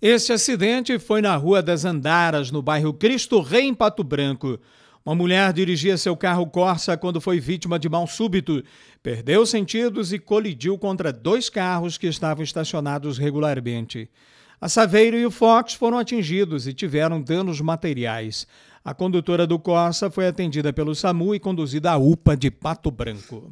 Este acidente foi na Rua das Andaras, no bairro Cristo Rei, em Pato Branco. Uma mulher dirigia seu carro Corsa quando foi vítima de mal súbito. Perdeu os sentidos e colidiu contra dois carros que estavam estacionados regularmente. A Saveiro e o Fox foram atingidos e tiveram danos materiais. A condutora do Corsa foi atendida pelo SAMU e conduzida à UPA de Pato Branco.